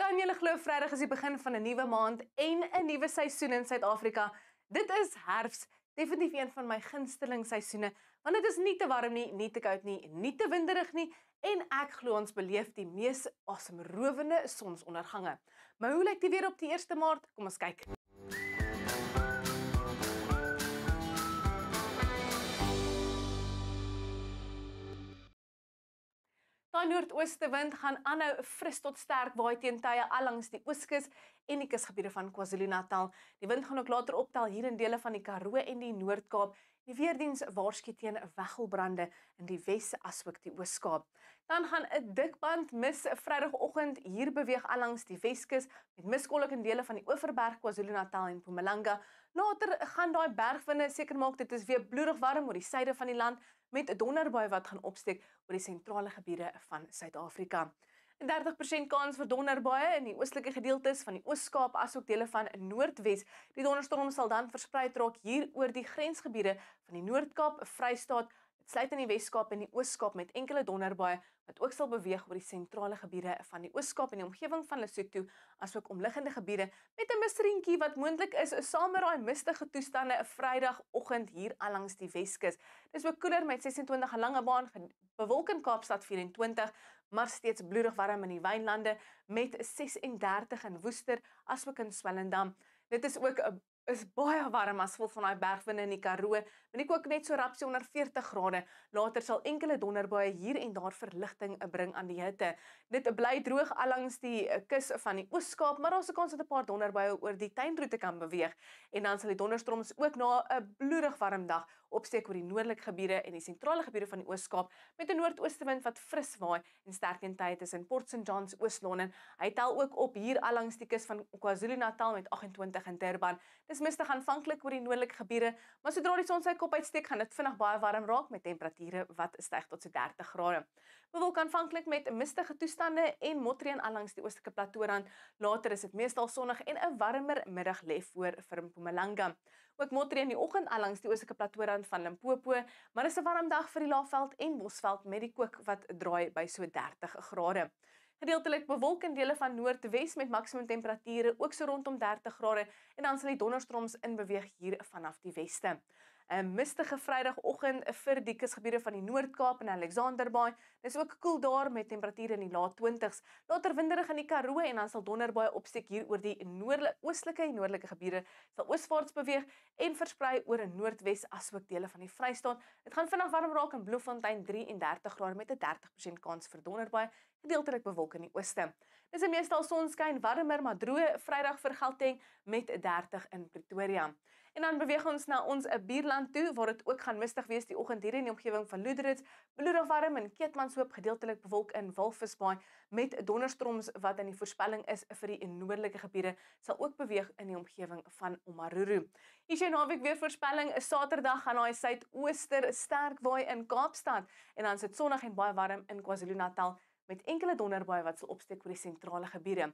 Kan julle glo Vrydag is die begin van 'n nuwe maand en 'n nuwe seisoen in Suid-Afrika? Dit is herfs, definitief een van my gunsteling seisoene, want dit is nie te warm nie, nie te koud nie, nie te winderig nie en ek glo ons beleef die mees awesome rowende sonsondergange. Maar hoe lyk die weer op die 1ste Maart? Kom ons kyk. Daai noordooste wind gaan aanhou fris tot sterk waai teen tye alangs die ooskus en die kusgebiede van KwaZulu-Natal. Die wind gaan ook later optel hier in dele van die Karoo en die Noord-Kaap Die weerdiens waarsku teen 'n weggelbrande in die Wes asook die Oos-Kaap. Dan gaan 'n dikband mis 'n Vrydagoggend hier beweeg langs die Weskus met miskolik in dele van die Oeverberg, KwaZulu-Natal en Mpumalanga. Later gaan daai bergwinde seker maak dit is weer bloedig warm oor die suide van die land met 'n donderbui wat gaan opsteek oor die sentrale gebiede van Suid-Afrika. 30% kans vir donderbuie in die oostelike gedeeltes van die Oos-Kaap asook dele van Noordwes. Die donderstorm sal dan versprei raak hier oor die grensgebiede van die Noord-Kaap, Vrystaat, sluit in die Wes-Kaap en die Oos-Kaap met enkele donderbuie wat ook sal beweeg oor die sentrale gebiede van die Oos-Kaap en die omgewing van Lesotho, asook omliggende gebiede met 'n misreentjie wat moontlik is, is saam met daai mistige toestande 'n Vrydagoggend hier langs die Weskus. Dis ook koeler met 26 en lange baan bewolking Kaapstad 24, maar steeds bloedig warm in die Wynlande met 36 in Woester, asook in Swellendam. Dit is ook 'n eh, is baie warm as gevolg van daai bergwinde in die Karoo. Minik ook net so rapsie onder 40 grade. Later sal enkele donderbuie hier en daar verligting bring aan die hitte. Dit bly droog alangs die eh, kus van die Oos-Kaap, maar daar's 'n kans dat 'n paar donderbuie oor die tuinroete kan beweeg en dan sal die donderstorms ook na 'n bloedig warm dag opsteek oor die noordelike gebiede en die sentrale gebiede van die Oos-Kaap met 'n noordoostewind wat fris waai en sterk in tyd is in Port St. John's, Oos-London. Hy tel ook op hier alangs die kus van KwaZulu-Natal met 28 in Durban. Dis is mistig aanvanklik oor die noordelike gebiede, maar sodra die son sy kop uitsteek, gaan dit vinnig baie warm raak met temperature wat styg tot so 30 grade. Bewolk aanvanklik met mistige toestande en motreën langs die oostelike platoorand. Later is dit meestal sonnig en 'n warmer middag lê voor vir Mpumalanga. Ook motreën in die oggend langs die oostelike platoorand van Limpopo, maar dis 'n warm dag vir die Laagveld en Bosveld met die kook wat draai by so 30 grade. Gedeeltelik bewolk in dele van Noordwes met maksimum temperature ook so rondom 30 grade en dan sal die donderstorms in beweeg hier vanaf die weste. 'n mistige Vrydagoggend vir die kusgebiede van die Noord-Kaap en Alexanderbaai. Dit is ook koel cool daar met temperature in die lae 20s. Later winderig in die Karoo en dan sal donderbaai opsteek hier oor die noordoostelike en noordelike gebiede. Sal oosvaarts beweeg en versprei oor 'n noordwes asook dele van die Vrystaat. Dit gaan vinnig warm raak in Bloemfontein 33 grade met 'n 30% kans vir donderbaai. Gedeeltelik bewolk in die ooste. Dis 'n meestal sonskyn, warmer maar droë Vrydag vir Gauteng met 'n 30 in Pretoria. En dan beweeg ons na ons 'n eh, buurland toe waar dit ook gaan mistig wees die oggend hier in die omgewing van Loderitz, bloedig warm in Keetmanshoop, gedeeltelik bewolk in Walvisbaai met donderstorms wat in die voorspelling is vir die noordelike gebiede sal ook beweeg in die omgewing van Omaruru. Hier is naweek weer voorspelling, eh, Saterdag gaan daai suidooster sterk waai in Kaapstad en dan is dit sonnig en baie warm in KwaZulu-Natal met enkele donderbuie wat sal opsteek oor die sentrale gebiede.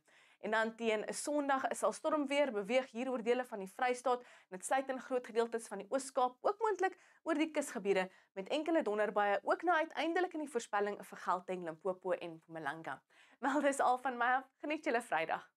En dan teen 'n Sondag sal stormweer beweeg hier oor dele van die Vrystaat en dit sluit in groot gedeeltes van die Oos-Kaap, ook moontlik oor die kusgebiede met enkele donderbuie ook na uiteindelik in die voorspelling vir Gauteng, Limpopo en Mpumalanga. Wel dis al van my. Geniet julle Vrydag.